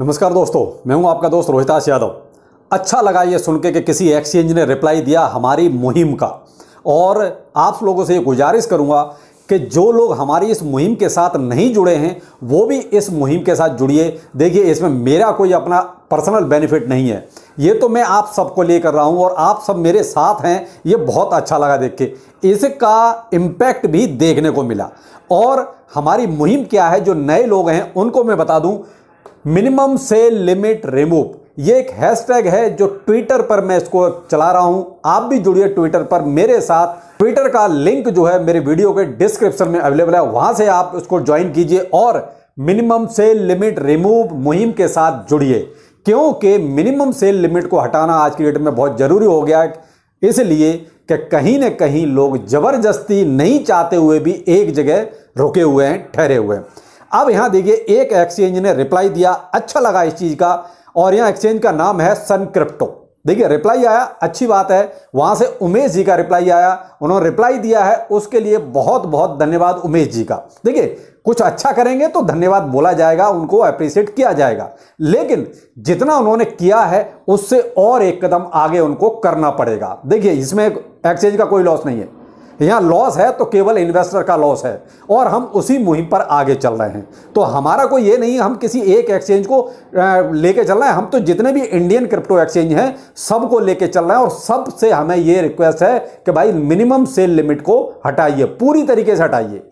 नमस्कार दोस्तों मैं हूं आपका दोस्त रोहितास यादव अच्छा लगा ये सुन के कि किसी एक्सचेंज ने रिप्लाई दिया हमारी मुहिम का और आप लोगों से ये गुजारिश करूंगा कि जो लोग हमारी इस मुहिम के साथ नहीं जुड़े हैं वो भी इस मुहिम के साथ जुड़िए देखिए इसमें मेरा कोई अपना पर्सनल बेनिफिट नहीं है ये तो मैं आप सबको ले कर रहा हूँ और आप सब मेरे साथ हैं ये बहुत अच्छा लगा देख के इसका इम्पैक्ट भी देखने को मिला और हमारी मुहिम क्या है जो नए लोग हैं उनको मैं बता दूँ मिनिमम सेल लिमिट रिमूव ये एक हैशटैग है जो ट्विटर पर मैं इसको चला रहा हूं आप भी जुड़िए ट्विटर पर मेरे साथ ट्विटर का लिंक जो है मेरे वीडियो के डिस्क्रिप्शन में अवेलेबल है वहां से आप इसको ज्वाइन कीजिए और मिनिमम सेल लिमिट रिमूव मुहिम के साथ जुड़िए क्योंकि मिनिमम सेल लिमिट को हटाना आज की डेट में बहुत ज़रूरी हो गया है इसलिए कि कहीं ना कहीं लोग ज़बरदस्ती नहीं चाहते हुए भी एक जगह रुके हुए हैं ठहरे हुए हैं अब यहां देखिए एक एक्सचेंज ने रिप्लाई दिया अच्छा लगा इस चीज़ का और यहां एक्सचेंज का नाम है सन क्रिप्टो देखिए रिप्लाई आया अच्छी बात है वहां से उमेश जी का रिप्लाई आया उन्होंने रिप्लाई दिया है उसके लिए बहुत बहुत धन्यवाद उमेश जी का देखिए कुछ अच्छा करेंगे तो धन्यवाद बोला जाएगा उनको अप्रिशिएट किया जाएगा लेकिन जितना उन्होंने किया है उससे और एक कदम आगे उनको करना पड़ेगा देखिए इसमें एक्सचेंज का कोई लॉस नहीं है यहाँ लॉस है तो केवल इन्वेस्टर का लॉस है और हम उसी मुहिम पर आगे चल रहे हैं तो हमारा कोई ये नहीं हम किसी एक एक्सचेंज को लेके चल रहे हैं हम तो जितने भी इंडियन क्रिप्टो एक्सचेंज हैं सबको लेके चल रहे हैं और सबसे हमें ये रिक्वेस्ट है कि भाई मिनिमम सेल लिमिट को हटाइए पूरी तरीके से हटाइए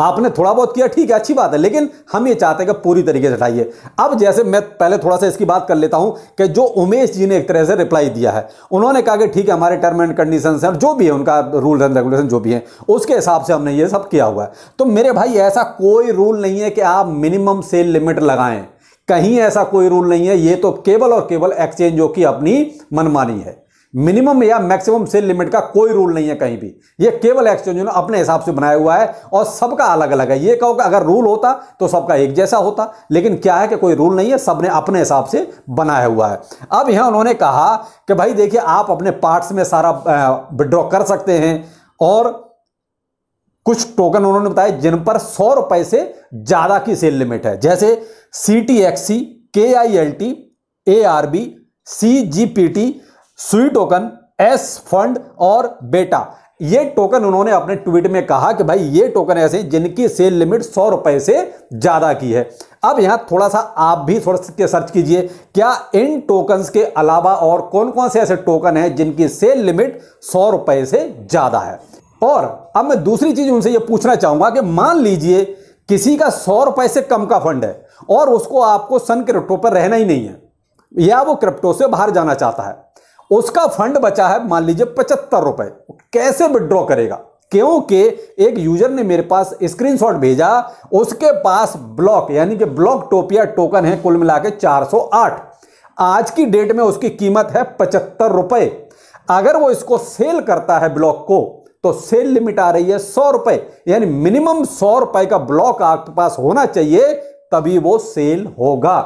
आपने थोड़ा बहुत किया ठीक है अच्छी बात है लेकिन हम ये चाहते हैं कि पूरी तरीके से हटाइए अब जैसे मैं पहले थोड़ा सा इसकी बात कर लेता हूं कि जो उमेश जी ने एक तरह से रिप्लाई दिया है उन्होंने कहा कि ठीक है हमारे टर्म एंड कंडीशन है जो भी है उनका रूल एंड रेगुलेशन जो भी है उसके हिसाब से हमने ये सब किया हुआ है तो मेरे भाई ऐसा कोई रूल नहीं है कि आप मिनिमम सेल लिमिट लगाएं कहीं ऐसा कोई रूल नहीं है ये तो केवल और केवल एक्सचेंजों की अपनी मनमानी है मिनिमम या मैक्सिमम सेल लिमिट का कोई रूल नहीं है कहीं भी ये केवल एक्सचेंज ने अपने हिसाब से बनाया हुआ है और सबका अलग अलग है ये कहो कि अगर रूल होता तो सबका एक जैसा होता लेकिन क्या है कि कोई रूल नहीं है सबने अपने हिसाब से बनाया हुआ है अब यहां उन्होंने कहा कि भाई देखिए आप अपने पार्ट्स में सारा विड्रॉ कर सकते हैं और कुछ टोकन उन्होंने बताया जिन पर सौ रुपए से ज्यादा की सेल लिमिट है जैसे C T X C K I L T A R B C G P T स्वी टोकन एस फंड और बेटा ये टोकन उन्होंने अपने ट्वीट में कहा कि भाई ये टोकन ऐसे जिनकी सेल लिमिट सौ रुपए से ज़्यादा की है अब यहां थोड़ा सा आप भी थोड़ा सर्च कीजिए क्या इन टोकन्स के अलावा और कौन कौन से ऐसे टोकन हैं जिनकी सेल लिमिट सौ रुपए से ज़्यादा है और अब मैं दूसरी चीज़ उनसे यह पूछना चाहूंगा कि मान लीजिए किसी का सौ रुपए से कम का फंड है और उसको आपको सन क्रिप्टो पर रहना ही नहीं है या वो क्रिप्टो से बाहर जाना चाहता है उसका फंड बचा है मान लीजिए पचहत्तर रुपए कैसे विड्रॉ करेगा क्योंकि एक यूजर ने मेरे पास स्क्रीनशॉट भेजा उसके पास ब्लॉक यानी कि ब्लॉक टोपिया टोकन है कुल मिला के चार आज की डेट में उसकी कीमत है पचहत्तर रुपए अगर वो इसको सेल करता है ब्लॉक को तो सेल लिमिट आ रही है सौ रुपए यानी मिनिमम सौ रुपए का ब्लॉक आपके पास होना चाहिए तभी वो सेल होगा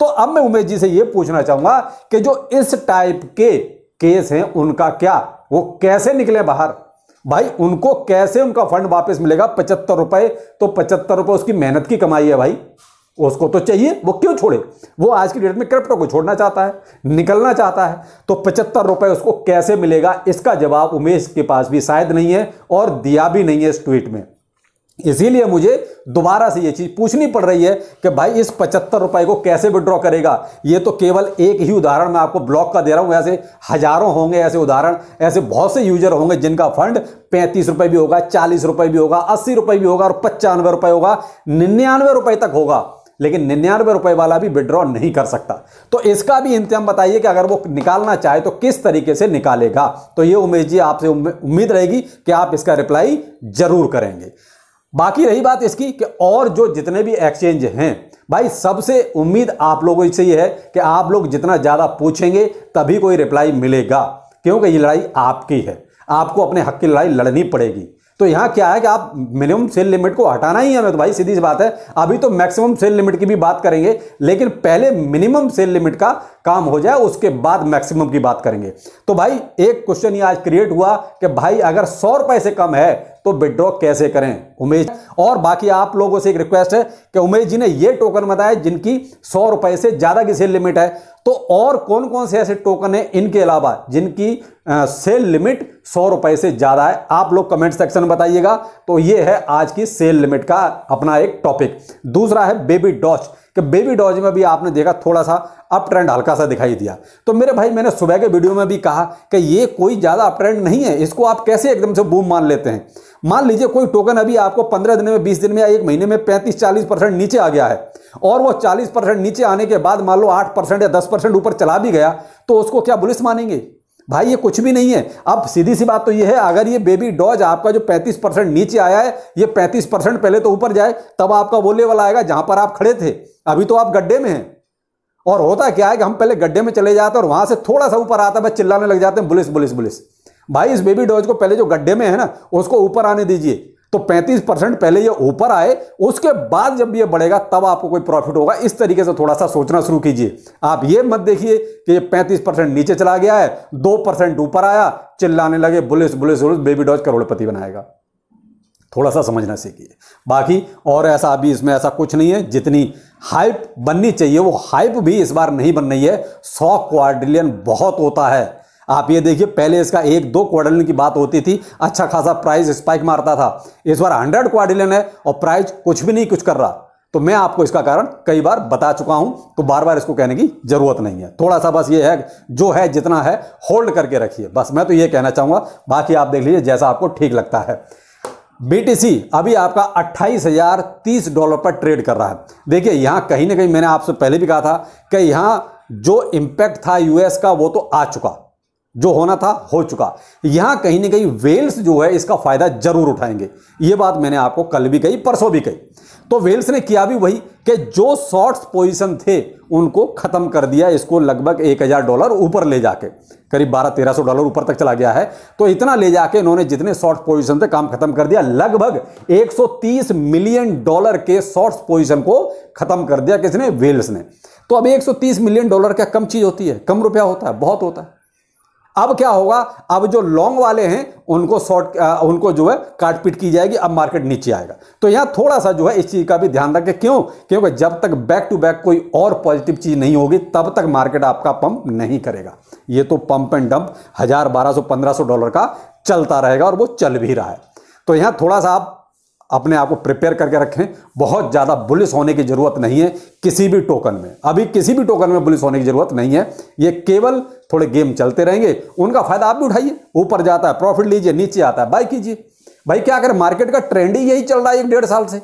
तो अब मैं उमेश जी से यह पूछना चाहूंगा कि जो इस टाइप के केस हैं उनका क्या वो कैसे निकले बाहर भाई उनको कैसे उनका फंड वापस मिलेगा पचहत्तर रुपए तो पचहत्तर रुपए उसकी मेहनत की कमाई है भाई उसको तो चाहिए वो क्यों छोड़े वो आज की डेट में क्रिप्टो को छोड़ना चाहता है निकलना चाहता है तो पचहत्तर रुपए उसको कैसे मिलेगा इसका जवाब उमेश के पास भी शायद नहीं है और दिया भी नहीं है इस ट्वीट में इसीलिए मुझे दोबारा से ये चीज़ पूछनी पड़ रही है कि भाई इस पचहत्तर रुपए को कैसे विड्रॉ करेगा ये तो केवल एक ही उदाहरण मैं आपको ब्लॉक का दे रहा हूँ ऐसे हजारों होंगे ऐसे उदाहरण ऐसे बहुत से यूजर होंगे जिनका फंड पैंतीस रुपए भी होगा चालीस रुपए भी होगा अस्सी रुपए भी होगा और पचानवे रुपए होगा निन्यानवे रुपए तक होगा लेकिन निन्यानवे रुपए वाला भी विड्रॉ नहीं कर सकता तो इसका भी इंतजाम बताइए कि अगर वो निकालना चाहे तो किस तरीके से निकालेगा तो ये उमेश जी आपसे उम्मीद रहेगी कि आप इसका रिप्लाई जरूर करेंगे बाकी रही बात इसकी कि और जो जितने भी एक्सचेंज हैं भाई सबसे उम्मीद आप लोगों से ये है कि आप लोग जितना ज़्यादा पूछेंगे तभी कोई रिप्लाई मिलेगा क्योंकि ये लड़ाई आपकी है आपको अपने हक की लड़ाई लड़नी पड़ेगी तो यहाँ क्या है कि आप मिनिमम सेल लिमिट को हटाना ही है तो भाई सीधी सी बात है अभी तो मैक्सिमम सेल लिमिट की भी बात करेंगे लेकिन पहले मिनिमम सेल लिमिट का काम हो जाए उसके बाद मैक्सिमम की बात करेंगे तो भाई एक क्वेश्चन ये आज क्रिएट हुआ कि भाई अगर सौ रुपए से कम है तो विड्रॉ कैसे करें उमेश और बाकी आप लोगों से एक रिक्वेस्ट है कि उमेश जी ने ये टोकन बताया जिनकी सौ रुपए से ज़्यादा की सेल लिमिट है तो और कौन कौन से ऐसे टोकन है इनके अलावा जिनकी सेल लिमिट सौ रुपए से ज़्यादा है आप लोग कमेंट सेक्शन में बताइएगा तो ये है आज की सेल लिमिट का अपना एक टॉपिक दूसरा है बेबी डॉच कि बेबी डॉज में भी आपने देखा थोड़ा सा अप ट्रेंड हल्का सा दिखाई दिया तो मेरे भाई मैंने सुबह के वीडियो में भी कहा कि ये कोई ज़्यादा अप ट्रेंड नहीं है इसको आप कैसे एकदम से बूम मान लेते हैं मान लीजिए कोई टोकन अभी आपको पंद्रह दिन में बीस दिन में या एक महीने में पैंतीस चालीस परसेंट नीचे आ गया है और वो चालीस परसेंट नीचे आने के बाद मान लो आठ परसेंट या दस परसेंट ऊपर चला भी गया तो उसको क्या बुलिस मानेंगे भाई ये कुछ भी नहीं है अब सीधी सी बात तो ये है अगर ये बेबी डॉज आपका जो 35 परसेंट नीचे आया है ये 35 परसेंट पहले तो ऊपर जाए तब आपका वो लेवल आएगा जहां पर आप खड़े थे अभी तो आप गड्ढे में हैं और होता क्या है कि हम पहले गड्ढे में चले जाते हैं और वहां से थोड़ा सा ऊपर आता है बस चिल्लाने लग जाते हैं बुलिस बुलिस बुलिस भाई इस बेबी डॉज को पहले जो गड्ढे में है ना उसको ऊपर आने दीजिए तो 35 परसेंट पहले ये ऊपर आए उसके बाद जब ये बढ़ेगा तब आपको कोई प्रॉफिट होगा इस तरीके से थोड़ा सा सोचना शुरू कीजिए आप ये मत देखिए कि ये 35 परसेंट नीचे चला गया है दो परसेंट ऊपर आया चिल्लाने लगे bullish bullish bullish baby doge करोड़पति बनाएगा थोड़ा सा समझना सीखिए बाकी और ऐसा अभी इसमें ऐसा कुछ नहीं है जितनी हाइप बननी चाहिए वो हाइप भी इस बार नहीं बन रही है सौ क्वारियन बहुत होता है आप ये देखिए पहले इसका एक दो क्वाड्रिलियन की बात होती थी अच्छा खासा प्राइस स्पाइक मारता था इस बार हंड्रेड क्वाड्रिलियन है और प्राइस कुछ भी नहीं कुछ कर रहा तो मैं आपको इसका कारण कई बार बता चुका हूं तो बार बार इसको कहने की जरूरत नहीं है थोड़ा सा बस ये है जो है जितना है होल्ड करके रखिए बस मैं तो ये कहना चाहूंगा बाकी आप देख लीजिए जैसा आपको ठीक लगता है बीटीसी अभी आपका अट्ठाईस हजार तीस डॉलर पर ट्रेड कर रहा है देखिए यहाँ कहीं ना कहीं मैंने आपसे पहले भी कहा था कि यहाँ जो इम्पैक्ट था यूएस का वो तो आ चुका जो होना था हो चुका यहां कहीं ना कहीं वेल्स जो है इसका फायदा जरूर उठाएंगे यह बात मैंने आपको कल भी कही परसों भी कही तो वेल्स ने किया भी वही कि जो शॉर्ट्स पोजीशन थे उनको खत्म कर दिया इसको लगभग एक हजार डॉलर ऊपर ले जाके करीब बारह तेरह सौ डॉलर ऊपर तक चला गया है तो इतना ले जाके इन्होंने जितने शॉर्ट पोजीशन थे काम खत्म कर दिया लगभग 130 मिलियन डॉलर के शॉर्ट पोजीशन को खत्म कर दिया किसने वेल्स ने तो अब 130 मिलियन डॉलर क्या कम चीज होती है कम रुपया होता है बहुत होता है अब क्या होगा अब जो लॉन्ग वाले हैं उनको शॉर्ट उनको जो है काटपीट की जाएगी अब मार्केट नीचे आएगा तो यहां थोड़ा सा जो है इस चीज़ का भी ध्यान रखें क्यों क्योंकि जब तक बैक टू बैक कोई और पॉजिटिव चीज़ नहीं होगी तब तक मार्केट आपका पंप नहीं करेगा ये तो पंप एंड डंप हज़ार बारह सौ पंद्रह डॉलर का चलता रहेगा और वो चल भी रहा है तो यहां थोड़ा सा आप अपने आप को प्रिपेयर करके रखें बहुत ज़्यादा बुलिस होने की ज़रूरत नहीं है किसी भी टोकन में अभी किसी भी टोकन में बुलिस होने की ज़रूरत नहीं है ये केवल थोड़े गेम चलते रहेंगे उनका फ़ायदा आप भी उठाइए ऊपर जाता है प्रॉफिट लीजिए नीचे आता है बाय कीजिए भाई क्या अगर मार्केट का ट्रेंड ही यही चल रहा है एक डेढ़ साल से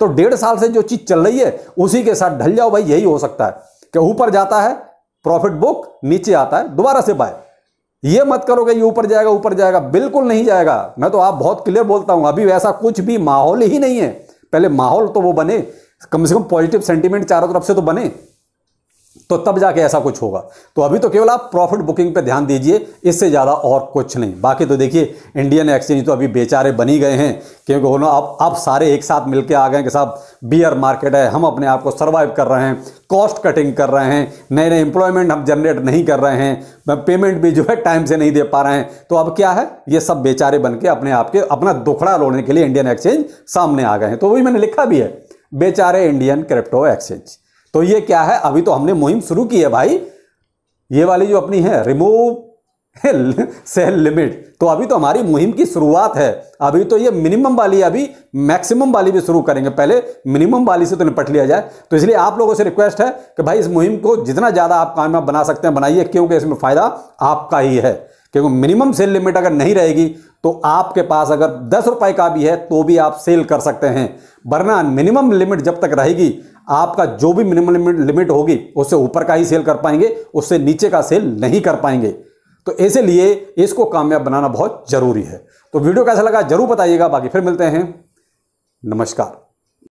तो डेढ़ साल से जो चीज़ चल रही है उसी के साथ ढल जाओ भाई यही हो सकता है कि ऊपर जाता है प्रॉफिट बुक नीचे आता है दोबारा से बाय ये मत करो कि ये ऊपर जाएगा ऊपर जाएगा बिल्कुल नहीं जाएगा मैं तो आप बहुत क्लियर बोलता हूं अभी वैसा कुछ भी माहौल ही नहीं है पहले माहौल तो वो बने कम से कम पॉजिटिव सेंटीमेंट चारों तरफ से तो बने तो तब जाके ऐसा कुछ होगा तो अभी तो केवल आप प्रॉफिट बुकिंग पे ध्यान दीजिए इससे ज़्यादा और कुछ नहीं बाकी तो देखिए इंडियन एक्सचेंज तो अभी बेचारे बनी गए हैं क्योंकि उन्होंने अब अब सारे एक साथ मिलके आ गए कि साहब बियर मार्केट है हम अपने आप को सर्वाइव कर रहे हैं कॉस्ट कटिंग कर रहे हैं नए नए एम्प्लॉयमेंट हम जनरेट नहीं कर रहे हैं पेमेंट भी जो है टाइम से नहीं दे पा रहे हैं तो अब क्या है ये सब बेचारे बन के अपने आप के अपना दुखड़ा लोड़ने के लिए इंडियन एक्सचेंज सामने आ गए हैं तो वही मैंने लिखा भी है बेचारे इंडियन क्रिप्टो एक्सचेंज तो ये क्या है अभी तो हमने मुहिम शुरू की है भाई ये वाली जो अपनी है रिमूव सेल लिमिट तो अभी तो हमारी मुहिम की शुरुआत है अभी तो ये मिनिमम वाली अभी मैक्सिमम वाली भी शुरू करेंगे पहले मिनिमम वाली से तो निपट लिया जाए तो इसलिए आप लोगों से रिक्वेस्ट है कि भाई इस मुहिम को जितना ज़्यादा आप कामयाब बना सकते हैं बनाइए क्योंकि इसमें फ़ायदा आपका ही है क्योंकि मिनिमम सेल लिमिट अगर नहीं रहेगी तो आपके पास अगर दस रुपए का भी है तो भी आप सेल कर सकते हैं वरना मिनिमम लिमिट जब तक रहेगी आपका जो भी मिनिमम लिमिट होगी उससे ऊपर का ही सेल कर पाएंगे उससे नीचे का सेल नहीं कर पाएंगे तो इसलिए इसको कामयाब बनाना बहुत ज़रूरी है तो वीडियो कैसा लगा जरूर बताइएगा बाकी फिर मिलते हैं नमस्कार